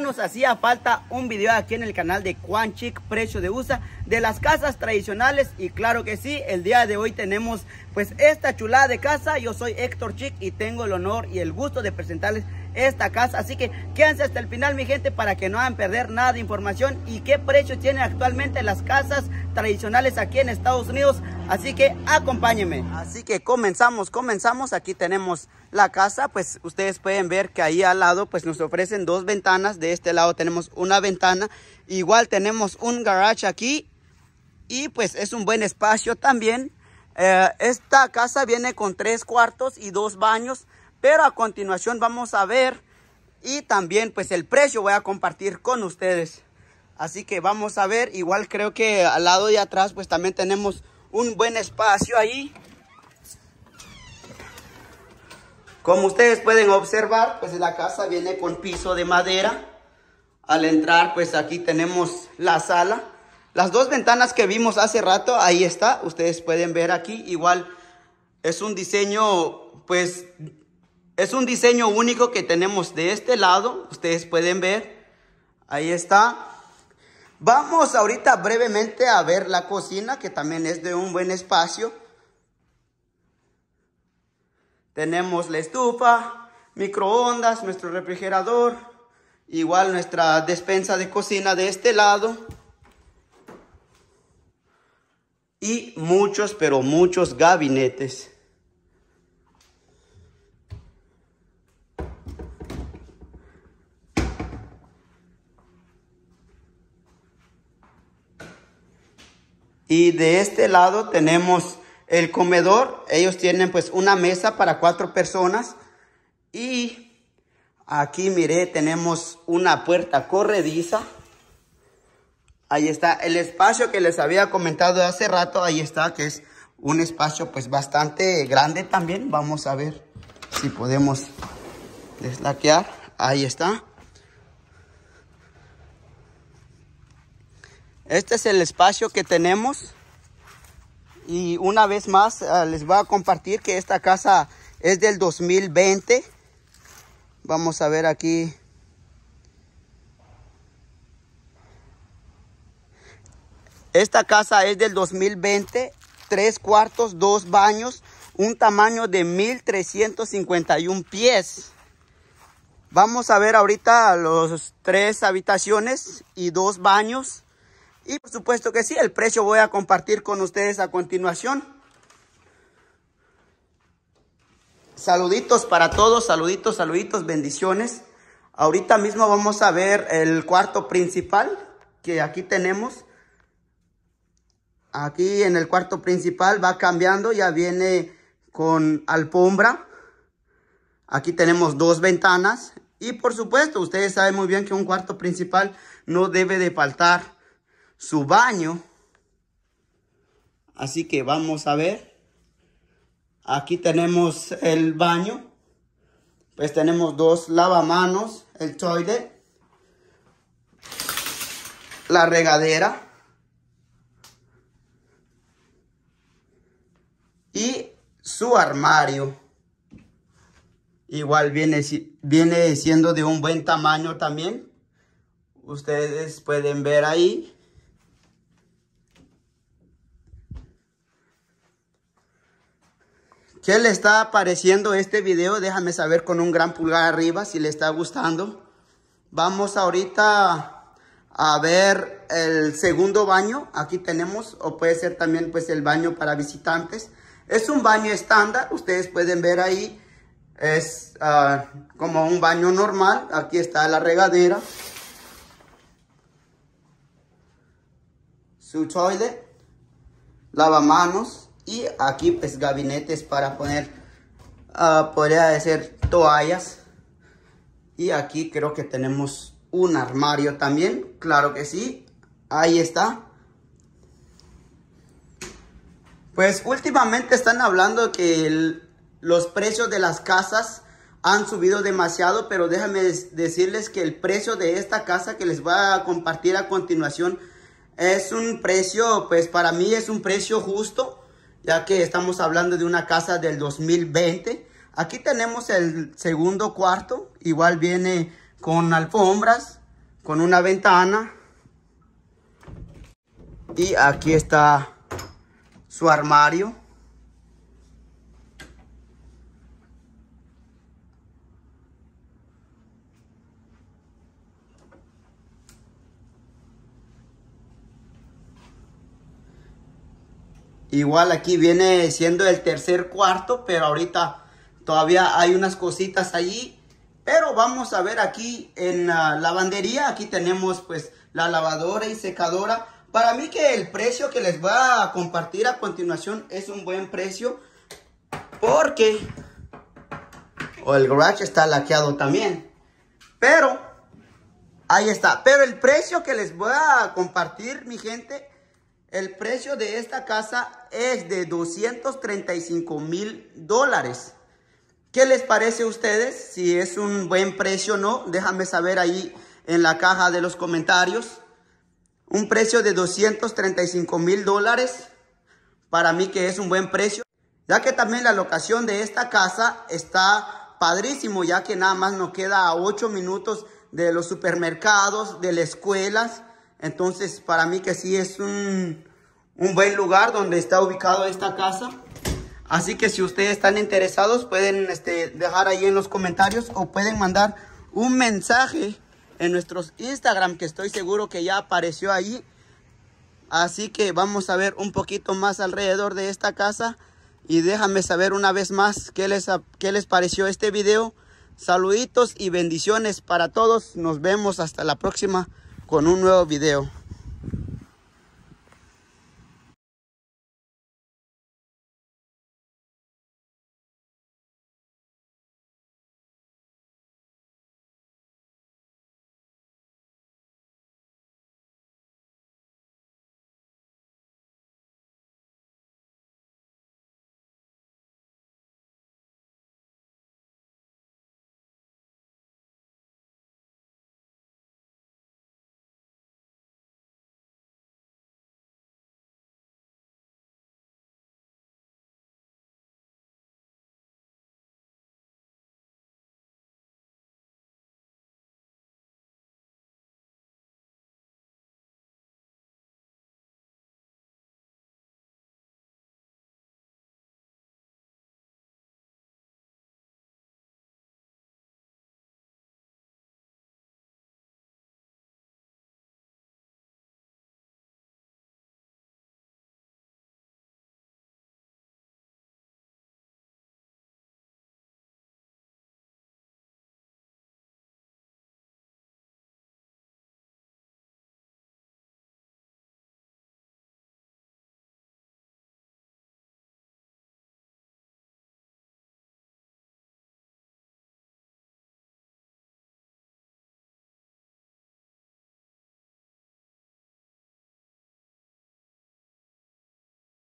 Nos hacía falta un video aquí en el canal de Juan Chic, precio de USA de las casas tradicionales y claro que sí, el día de hoy tenemos pues esta chulada de casa. Yo soy Héctor Chic y tengo el honor y el gusto de presentarles esta casa. Así que quédense hasta el final, mi gente, para que no hagan perder nada de información y qué precio tienen actualmente las casas tradicionales aquí en Estados Unidos. Así que acompáñenme. Así que comenzamos, comenzamos. Aquí tenemos la casa. Pues ustedes pueden ver que ahí al lado pues nos ofrecen dos ventanas. De este lado tenemos una ventana. Igual tenemos un garage aquí. Y pues es un buen espacio también. Eh, esta casa viene con tres cuartos y dos baños. Pero a continuación vamos a ver y también pues el precio voy a compartir con ustedes. Así que vamos a ver, igual creo que al lado de atrás pues también tenemos un buen espacio ahí. Como ustedes pueden observar, pues la casa viene con piso de madera. Al entrar, pues aquí tenemos la sala. Las dos ventanas que vimos hace rato, ahí está. Ustedes pueden ver aquí. Igual es un diseño, pues, es un diseño único que tenemos de este lado. Ustedes pueden ver. Ahí está. Vamos ahorita brevemente a ver la cocina, que también es de un buen espacio. Tenemos la estufa, microondas, nuestro refrigerador. Igual nuestra despensa de cocina de este lado. Y muchos, pero muchos gabinetes. Y de este lado tenemos el comedor. Ellos tienen pues una mesa para cuatro personas. Y aquí mire, tenemos una puerta corrediza. Ahí está el espacio que les había comentado hace rato. Ahí está, que es un espacio pues bastante grande también. Vamos a ver si podemos deslaquear. Ahí está. Este es el espacio que tenemos. Y una vez más eh, les voy a compartir que esta casa es del 2020. Vamos a ver aquí. Esta casa es del 2020, tres cuartos, dos baños, un tamaño de 1351 pies. Vamos a ver ahorita los tres habitaciones y dos baños. Y por supuesto que sí, el precio voy a compartir con ustedes a continuación. Saluditos para todos, saluditos, saluditos, bendiciones. Ahorita mismo vamos a ver el cuarto principal que aquí tenemos. Aquí en el cuarto principal va cambiando, ya viene con alfombra. Aquí tenemos dos ventanas. Y por supuesto, ustedes saben muy bien que un cuarto principal no debe de faltar su baño. Así que vamos a ver. Aquí tenemos el baño. Pues tenemos dos lavamanos, el toilet, la regadera y su armario. Igual viene, viene siendo de un buen tamaño también. Ustedes pueden ver ahí. ¿Qué le está pareciendo este video? Déjame saber con un gran pulgar arriba si le está gustando. Vamos ahorita a ver el segundo baño. Aquí tenemos, o puede ser también pues el baño para visitantes. Es un baño estándar, ustedes pueden ver ahí. Es ah, como un baño normal. Aquí está la regadera. Su toilet. Lavamanos. Y aquí pues gabinetes para poner, ah, podría decir toallas. Y aquí creo que tenemos un armario también, claro que sí. Ahí está. Pues últimamente están hablando que los precios de las casas han subido demasiado, pero déjame decirles que el precio de esta casa que les voy a compartir a continuación es un precio, pues para mí es un precio justo ya que estamos hablando de una casa del 2020. Aquí tenemos el segundo cuarto, igual viene con alfombras, con una ventana. Y aquí está su armario. Igual aquí viene siendo el tercer cuarto, pero ahorita todavía hay unas cositas allí. Pero vamos a ver aquí en la lavandería, aquí tenemos pues la lavadora y secadora. Para mí que el precio que les voy a compartir a continuación es un buen precio porque o el garage está laqueado también. Pero ahí está. Pero el precio que les voy a compartir, mi gente, el precio de esta casa es de 235 mil dólares. ¿Qué les parece a ustedes? Si es un buen precio o no, déjame saber ahí en la caja de los comentarios. Un precio de 235 mil dólares, para mí que es un buen precio, ya que también la locación de esta casa está padrísimo, ya que nada más nos queda a 8 minutos de los supermercados, de las escuelas, entonces, para mí que sí es un, un buen lugar donde está ubicado esta casa. Así que si ustedes están interesados, pueden este, dejar ahí en los comentarios o pueden mandar un mensaje en nuestros Instagram, que estoy seguro que ya apareció ahí. Así que vamos a ver un poquito más alrededor de esta casa. Y déjame saber una vez más qué les, qué les pareció este video. Saluditos y bendiciones para todos. Nos vemos hasta la próxima con un nuevo video.